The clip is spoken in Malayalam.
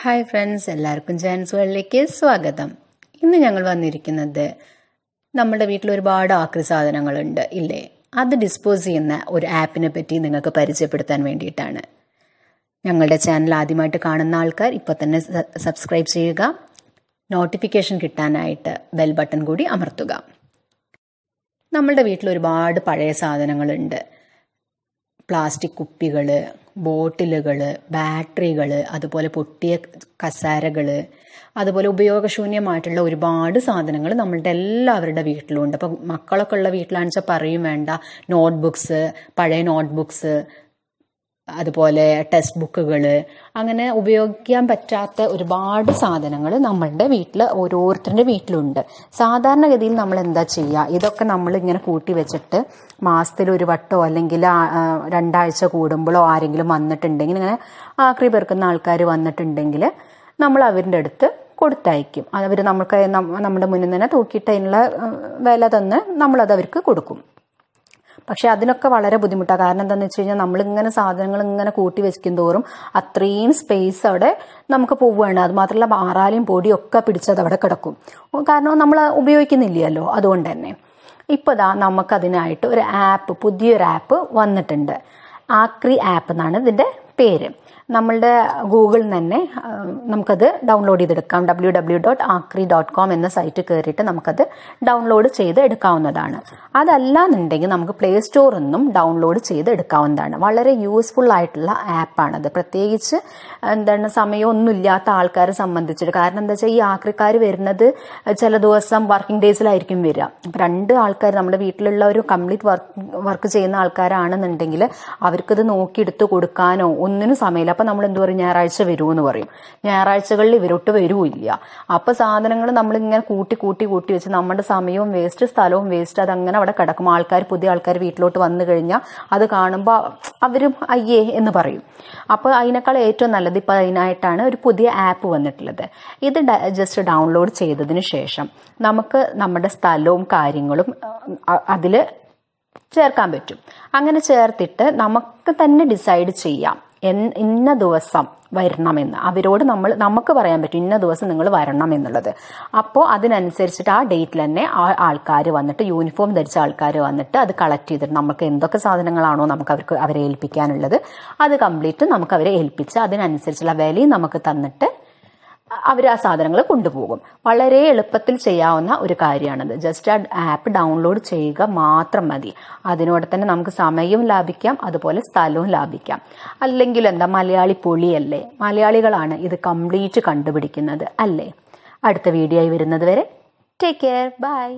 ഹായ് ഫ്രണ്ട്സ് എല്ലാവർക്കും ജാൻസ് സ്വാഗതം ഇന്ന് ഞങ്ങൾ വന്നിരിക്കുന്നത് നമ്മുടെ വീട്ടിൽ ഒരുപാട് ആക്രി സാധനങ്ങളുണ്ട് ഇല്ലേ അത് ഡിസ്പോസ് ചെയ്യുന്ന ഒരു ആപ്പിനെ പറ്റി നിങ്ങൾക്ക് പരിചയപ്പെടുത്താൻ വേണ്ടിയിട്ടാണ് ഞങ്ങളുടെ ചാനൽ ആദ്യമായിട്ട് കാണുന്ന ആൾക്കാർ ഇപ്പോൾ തന്നെ സബ്സ്ക്രൈബ് ചെയ്യുക നോട്ടിഫിക്കേഷൻ കിട്ടാനായിട്ട് ബെൽ ബട്ടൺ കൂടി അമർത്തുക നമ്മുടെ വീട്ടിൽ ഒരുപാട് പഴയ സാധനങ്ങളുണ്ട് പ്ലാസ്റ്റിക് കുപ്പികൾ ബോട്ടിലുകൾ ബാറ്ററികൾ അതുപോലെ പൊട്ടിയ കസാരകൾ അതുപോലെ ഉപയോഗശൂന്യമായിട്ടുള്ള ഒരുപാട് സാധനങ്ങൾ നമ്മളുടെ എല്ലാവരുടെ വീട്ടിലുണ്ട് അപ്പം മക്കളൊക്കെ ഉള്ള വീട്ടിലാണെന്ന് വെച്ചാൽ പറയും വേണ്ട നോട്ട്ബുക്സ് പഴയ നോട്ട്ബുക്സ് അതുപോലെ ടെക്സ്റ്റ് ബുക്കുകൾ അങ്ങനെ ഉപയോഗിക്കാൻ പറ്റാത്ത ഒരുപാട് സാധനങ്ങൾ നമ്മളുടെ വീട്ടിൽ ഓരോരുത്തരുടെ വീട്ടിലുണ്ട് സാധാരണഗതിയിൽ നമ്മൾ എന്താ ചെയ്യുക ഇതൊക്കെ നമ്മൾ ഇങ്ങനെ കൂട്ടി വെച്ചിട്ട് മാസത്തിൽ ഒരു വട്ടോ അല്ലെങ്കിൽ രണ്ടാഴ്ച കൂടുമ്പോഴോ ആരെങ്കിലും വന്നിട്ടുണ്ടെങ്കിൽ ഇങ്ങനെ ആക്രി പെറുക്കുന്ന ആൾക്കാർ വന്നിട്ടുണ്ടെങ്കിൽ നമ്മൾ അവരുടെ അടുത്ത് കൊടുത്തയക്കും അവർ നമ്മൾക്ക് നമ്മുടെ മുന്നിൽ തന്നെ തൂക്കിയിട്ട് അതിനുള്ള വില തന്ന് നമ്മളത് അവർക്ക് കൊടുക്കും പക്ഷെ അതിനൊക്കെ വളരെ ബുദ്ധിമുട്ടാണ് കാരണം എന്താണെന്ന് വെച്ച് കഴിഞ്ഞാൽ നമ്മളിങ്ങനെ സാധനങ്ങൾ ഇങ്ങനെ കൂട്ടി വെച്ചിരിക്കും തോറും അത്രയും സ്പേസ് അവിടെ നമുക്ക് പോവുകയാണ് അത് മാത്രമല്ല മാറാലിയും പൊടിയും ഒക്കെ പിടിച്ചത് അവിടെ കിടക്കും കാരണം നമ്മൾ ഉപയോഗിക്കുന്നില്ലല്ലോ അതുകൊണ്ട് തന്നെ ഇപ്പോൾ ഇതാ നമുക്കതിനായിട്ട് ഒരു ആപ്പ് പുതിയൊരു ആപ്പ് വന്നിട്ടുണ്ട് ആക്രി ആപ്പ് എന്നാണ് ഇതിൻ്റെ പേര് നമ്മളുടെ ഗൂഗിളിൽ തന്നെ നമുക്കത് ഡൗൺലോഡ് ചെയ്തെടുക്കാം W W dot Aakri dot com എന്ന സൈറ്റ് കയറിയിട്ട് നമുക്കത് ഡൗൺലോഡ് ചെയ്ത് എടുക്കാവുന്നതാണ് അതല്ല എന്നുണ്ടെങ്കിൽ നമുക്ക് പ്ലേ സ്റ്റോറിൽ നിന്നും ഡൗൺലോഡ് ചെയ്ത് എടുക്കാവുന്നതാണ് വളരെ യൂസ്ഫുൾ ആയിട്ടുള്ള ആപ്പാണത് പ്രത്യേകിച്ച് എന്താണ് സമയമൊന്നുമില്ലാത്ത ആൾക്കാരെ സംബന്ധിച്ചിട്ട് കാരണം എന്താ വെച്ചാൽ ഈ ആക്രിക്കാർ വരുന്നത് ചില ദിവസം വർക്കിംഗ് ഡേയ്സിലായിരിക്കും വരിക അപ്പം രണ്ട് ആൾക്കാർ നമ്മുടെ വീട്ടിലുള്ള ഒരു കംപ്ലീറ്റ് വർക്ക് വർക്ക് ചെയ്യുന്ന ആൾക്കാരാണെന്നുണ്ടെങ്കിൽ അവർക്കത് നോക്കിയെടുത്ത് കൊടുക്കാനോ ഒന്നിനും സമയമില്ല അപ്പൊ നമ്മൾ എന്ത് പറയും ഞായറാഴ്ച വരൂ എന്ന് പറയും ഞായറാഴ്ചകളിൽ ഇവരൊട്ട് വരുമില്ല അപ്പൊ സാധനങ്ങൾ നമ്മൾ ഇങ്ങനെ കൂട്ടി കൂട്ടി കൂട്ടി വെച്ച് നമ്മുടെ സമയവും വേസ്റ്റ് സ്ഥലവും വേസ്റ്റ് അതങ്ങനെ അവിടെ കിടക്കും ആൾക്കാർ പുതിയ ആൾക്കാർ വീട്ടിലോട്ട് വന്നു കഴിഞ്ഞാൽ അത് കാണുമ്പോൾ അവരും അയ്യേ എന്ന് പറയും അപ്പോൾ അതിനേക്കാൾ ഏറ്റവും നല്ലത് ഇപ്പൊ അതിനായിട്ടാണ് ഒരു പുതിയ ആപ്പ് വന്നിട്ടുള്ളത് ഇത് ജസ്റ്റ് ഡൗൺലോഡ് ചെയ്തതിന് ശേഷം നമുക്ക് നമ്മുടെ സ്ഥലവും കാര്യങ്ങളും അതില് ചേർക്കാൻ പറ്റും അങ്ങനെ ചേർത്തിട്ട് നമുക്ക് തന്നെ ഡിസൈഡ് ചെയ്യാം ഇന്ന ദിവസം വരണമെന്ന് അവരോട് നമ്മൾ നമുക്ക് പറയാൻ പറ്റും ഇന്ന ദിവസം നിങ്ങൾ വരണം എന്നുള്ളത് അപ്പോൾ അതിനനുസരിച്ചിട്ട് ആ ഡേറ്റിൽ തന്നെ ആ ആൾക്കാർ വന്നിട്ട് യൂണിഫോം ധരിച്ച ആൾക്കാർ വന്നിട്ട് അത് കളക്ട് ചെയ്തിട്ട് നമുക്ക് എന്തൊക്കെ സാധനങ്ങളാണോ നമുക്ക് അവർക്ക് അവരെ ഏൽപ്പിക്കാനുള്ളത് അത് കംപ്ലീറ്റ് നമുക്ക് അവരെ ഏൽപ്പിച്ച് അതിനനുസരിച്ചുള്ള വിലയും നമുക്ക് തന്നിട്ട് അവർ ആ സാധനങ്ങൾ കൊണ്ടുപോകും വളരെ എളുപ്പത്തിൽ ചെയ്യാവുന്ന ഒരു കാര്യമാണത് ജസ്റ്റ് ആ ആപ്പ് ഡൗൺലോഡ് ചെയ്യുക മാത്രം മതി അതിനോട് തന്നെ നമുക്ക് സമയവും ലാഭിക്കാം അതുപോലെ സ്ഥലവും ലാഭിക്കാം അല്ലെങ്കിൽ എന്താ മലയാളി പൊളിയല്ലേ മലയാളികളാണ് ഇത് കംപ്ലീറ്റ് കണ്ടുപിടിക്കുന്നത് അല്ലേ അടുത്ത വീഡിയോ ആയി വരുന്നത് വരെ ടേക്ക് കെയർ ബൈ